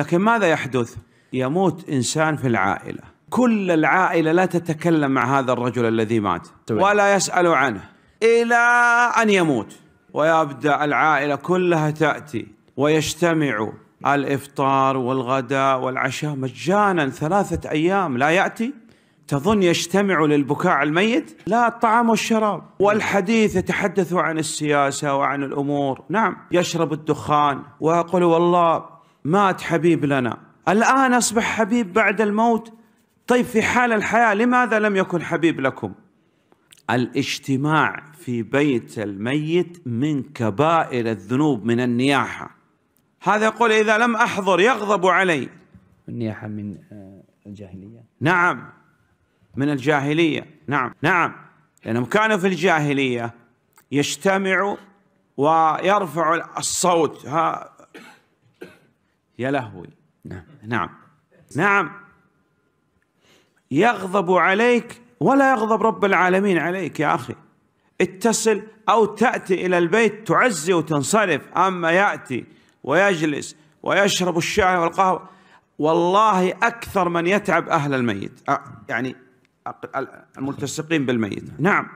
لكن ماذا يحدث؟ يموت انسان في العائله، كل العائله لا تتكلم مع هذا الرجل الذي مات ولا يسال عنه الى ان يموت ويبدا العائله كلها تاتي ويجتمع الافطار والغداء والعشاء مجانا ثلاثه ايام لا ياتي تظن يجتمع للبكاء على الميت لا الطعام والشراب والحديث يتحدث عن السياسة وعن الأمور نعم يشرب الدخان ويقول والله مات حبيب لنا الآن أصبح حبيب بعد الموت طيب في حال الحياة لماذا لم يكن حبيب لكم الاجتماع في بيت الميت من كبائر الذنوب من النياحة هذا يقول إذا لم أحضر يغضب علي النياحة من آه، الجاهلية نعم من الجاهلية نعم نعم لأنهم كانوا في الجاهلية يجتمعوا ويرفعوا الصوت ها يا لهوي نعم نعم نعم يغضب عليك ولا يغضب رب العالمين عليك يا أخي اتصل أو تأتي إلى البيت تعزي وتنصرف أما يأتي ويجلس ويشرب الشاي والقهوة والله أكثر من يتعب أهل الميت يعني الملتصقين بالميت نعم